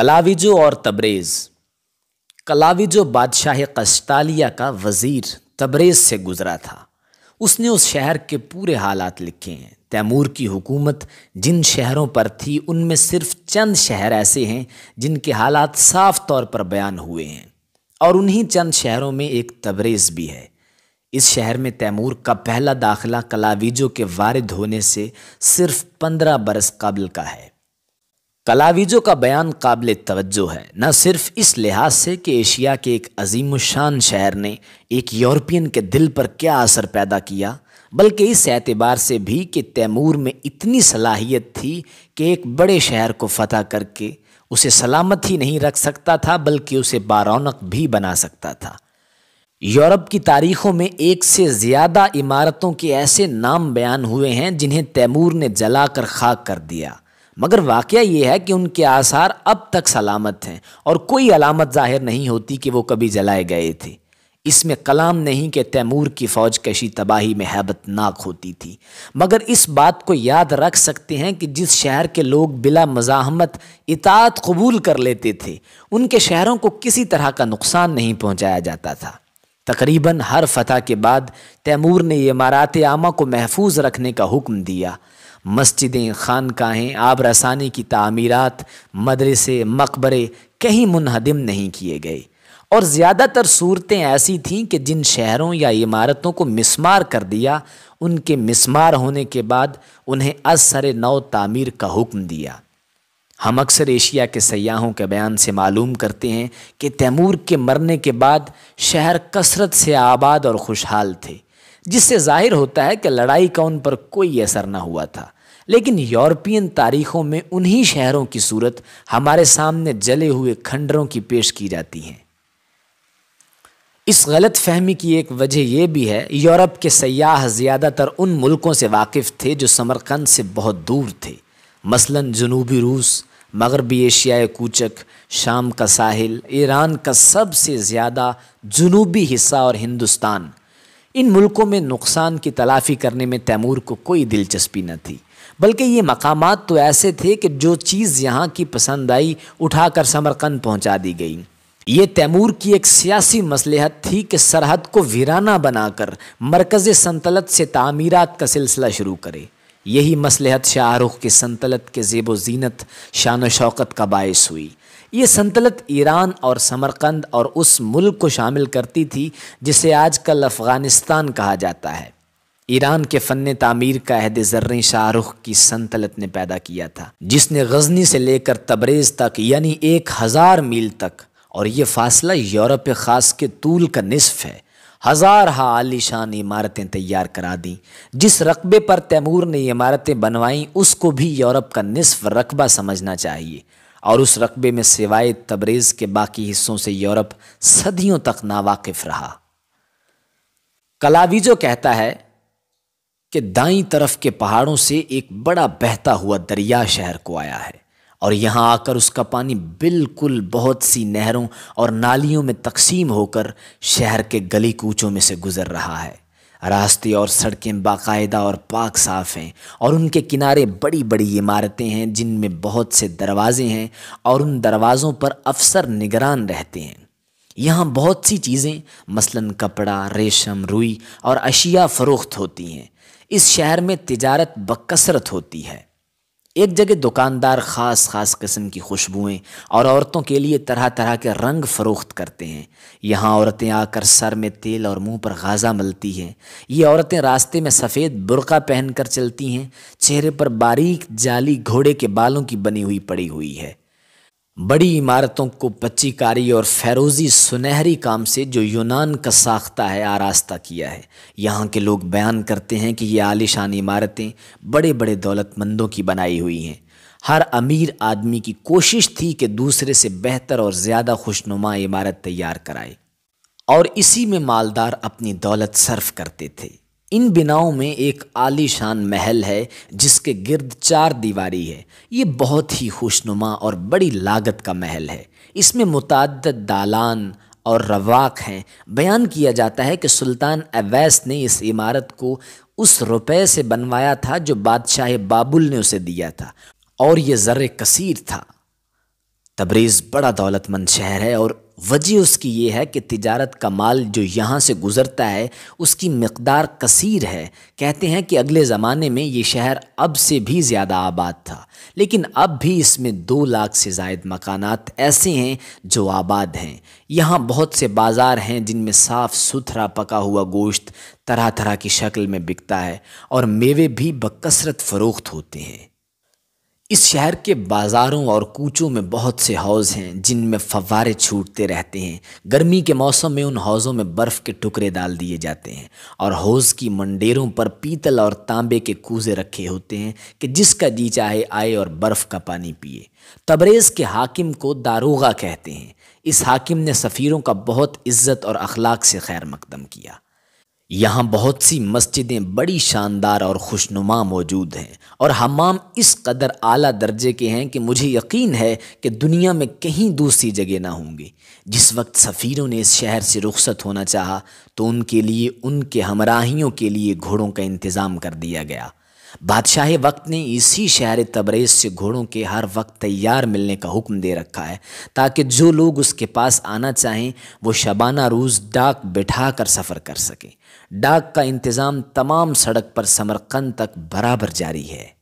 कलाविजो और तबरेज़ कलाविजो बादशाह कश्तालिया का वज़ीर तबरेज़ से गुज़रा था उसने उस शहर के पूरे हालात लिखे हैं तैमूर की हुकूमत जिन शहरों पर थी उनमें सिर्फ चंद शहर ऐसे हैं जिनके हालात साफ तौर पर बयान हुए हैं और उन्हीं चंद शहरों में एक तबरेज़ भी है इस शहर में तैमूर का पहला दाखिला कलावीजों के वारिद होने से सिर्फ पंद्रह बरस कबल का है कलावीजों का बयान काबिल तवज्जो है न सिर्फ इस लिहाज से कि एशिया के एक अजीम शान शहर ने एक यूरोपियन के दिल पर क्या असर पैदा किया बल्कि इस एतबार से भी कि तैमूर में इतनी सलाहियत थी कि एक बड़े शहर को फतह करके उसे सलामत ही नहीं रख सकता था बल्कि उसे बारौनक भी बना सकता था यूरोप की तारीखों में एक से ज़्यादा इमारतों के ऐसे नाम बयान हुए हैं जिन्हें तैमूर ने जलाकर खाक कर दिया मगर वाक़ ये है कि उनके आसार अब तक सलामत हैं और कोई अलामत ज़ाहिर नहीं होती कि वो कभी जलाए गए थे इसमें कलाम नहीं कि तैमूर की फ़ौज कशी तबाही में हैबतनाक होती थी मगर इस बात को याद रख सकते हैं कि जिस शहर के लोग बिला मजात इतात कबूल कर लेते थे उनके शहरों को किसी तरह का नुकसान नहीं पहुँचाया जाता था तकरीबन हर फतह के बाद तैमूर ने इमारात आमा को महफूज रखने का हुक्म दिया मस्जिदें खानकाहें आबरसानी की तमीरत मदरसे मकबरे कहीं मुनहदम नहीं किए गए और ज़्यादातर सूरतें ऐसी थीं कि जिन शहरों या इमारतों को मिसमार कर दिया उनके मिसमार होने के बाद उन्हें असर नौ तामीर का हुक्म दिया हम अक्सर एशिया के सयाहों के बयान से मालूम करते हैं कि तैमूर के मरने के बाद शहर कसरत से आबाद और खुशहाल थे जिससे जाहिर होता है कि लड़ाई का उन पर कोई असर ना हुआ था लेकिन यूरोपियन तारीखों में उन्हीं शहरों की सूरत हमारे सामने जले हुए खंडरों की पेश की जाती हैं इस गलत फहमी की एक वजह यह भी है यूरोप के सयाह ज़्यादातर उन मुल्कों से वाकिफ़ थे जो समरकंद से बहुत दूर थे मसलन जनूबी रूस मगरबी एशियाई कूचक शाम का साहिल ईरान का सबसे ज़्यादा जनूबी हिस्सा और हिंदुस्तान इन मुल्कों में नुकसान की तलाफी करने में तैमूर को कोई दिलचस्पी न थी बल्कि ये मकाम तो ऐसे थे कि जो चीज़ यहाँ की पसंद आई उठा कर समरकंद पहुँचा दी गई ये तैमूर की एक सियासी मसलहत थी कि सरहद को वीराना बनाकर मरकज़ संतलत से तामीरत का सिलसिला शुरू करे यही मसलहत शाहरुख की संतलत के जेब व जीनत शान शौकत का बायस हुई ये संतलत ईरान और समरकंद और उस मुल्क को शामिल करती थी जिसे आजकल अफ़गानिस्तान कहा जाता है ईरान के फ़न तामीर का अहद जर्री शाहरुख की संतलत ने पैदा किया था जिसने गजनी से लेकर तबरेज़ तक यानी एक हज़ार मील तक और ये फासला यूरोप ख़ास के तूल का नसफ़ है हज़ार हा आलिशान इमारतें तैयार करा दी जिस रकबे पर तैमूर ने इमारतें बनवाईं उसको भी यूरोप का नसफ़ रकबा समझना चाहिए और उस रकबे में सिवाय तबरेज़ के बाकी हिस्सों से यूरोप सदियों तक नावाकिफ रहा कलावीजो कहता है कि दाई तरफ के पहाड़ों से एक बड़ा बहता हुआ दरिया शहर को आया है और यहां आकर उसका पानी बिल्कुल बहुत सी नहरों और नालियों में तकसीम होकर शहर के गली कूचों में से गुजर रहा है रास्ते और सड़कें बाकायदा और पाक साफ़ हैं और उनके किनारे बड़ी बड़ी इमारतें हैं जिनमें बहुत से दरवाज़े हैं और उन दरवाज़ों पर अफसर निगरान रहते हैं यहाँ बहुत सी चीज़ें मसलन कपड़ा रेशम रुई और अशिया फ़रोख्त होती हैं इस शहर में तिजारत बकसरत होती है एक जगह दुकानदार ख़ास ख़ास किस्म की खुशबुएं और औरतों के लिए तरह तरह के रंग फ़रोख्त करते हैं यहाँ औरतें आकर सर में तेल और मुंह पर गाज़ा मलती हैं ये औरतें रास्ते में सफ़ेद बुरका पहनकर चलती हैं चेहरे पर बारीक जाली घोड़े के बालों की बनी हुई पड़ी हुई है बड़ी इमारतों को पच्चीकारी और फैरोज़ी सुनहरी काम से जो यूनान का साख्ता है आरास्ता किया है यहाँ के लोग बयान करते हैं कि ये आलिशान इमारतें बड़े बड़े दौलतमंदों की बनाई हुई हैं हर अमीर आदमी की कोशिश थी कि दूसरे से बेहतर और ज़्यादा खुशनुमा इमारत तैयार कराए और इसी में मालदार अपनी दौलत सर्फ करते थे इन बिनाओं में एक आलीशान महल है जिसके गिर्द चार दीवारी है ये बहुत ही खुशनुमा और बड़ी लागत का महल है इसमें मुतद दालान और रवाक हैं बयान किया जाता है कि सुल्तान अवैस ने इस इमारत को उस रुपये से बनवाया था जो बादशाह बाबुल ने उसे दिया था और ये ज़र कसीर था तबरीज़ बड़ा दौलतमंद शहर है और वजह उसकी ये है कि तिजारत का माल जो यहाँ से गुज़रता है उसकी मकदार कसीर है कहते हैं कि अगले ज़माने में ये शहर अब से भी ज़्यादा आबाद था लेकिन अब भी इसमें दो लाख से जायद मकानात ऐसे हैं जो आबाद हैं यहाँ बहुत से बाज़ार हैं जिनमें साफ़ सुथरा पका हुआ गोश्त तरह तरह की शक्ल में बिकता है और मेवे भी बकसरत फ़रोख्त होते हैं इस शहर के बाज़ारों और कूचों में बहुत से हौज़ हैं जिनमें फवारे छूटते रहते हैं गर्मी के मौसम में उन हौज़ों में बर्फ़ के टुकड़े डाल दिए जाते हैं और हौज़ की मंडेरों पर पीतल और तांबे के कूजे रखे होते हैं कि जिसका जी चाहे आए और बर्फ़ का पानी पिए तबरेज़ के हाकिम को दारोगा कहते हैं इस हाकिम ने सफ़ीरों का बहुत इज़्ज़त और अखलाक से खैर मकदम किया यहाँ बहुत सी मस्जिदें बड़ी शानदार और खुशनुमा मौजूद हैं और हमाम इस कदर आला दर्जे के हैं कि मुझे यकीन है कि दुनिया में कहीं दूसरी जगह ना होंगी जिस वक्त सफ़ीरों ने इस शहर से रुखसत होना चाहा तो उनके लिए उनके हमराहियों के लिए घोड़ों का इंतज़ाम कर दिया गया बादशाह वक्त ने इसी शहर तबरेज़ से घोड़ों के हर वक्त तैयार मिलने का हुक्म दे रखा है ताकि जो लोग उसके पास आना चाहें वो शबाना रोज़ डाक बिठा कर सफ़र कर सकें डाक का इंतज़ाम तमाम सड़क पर समरकंद तक बराबर जारी है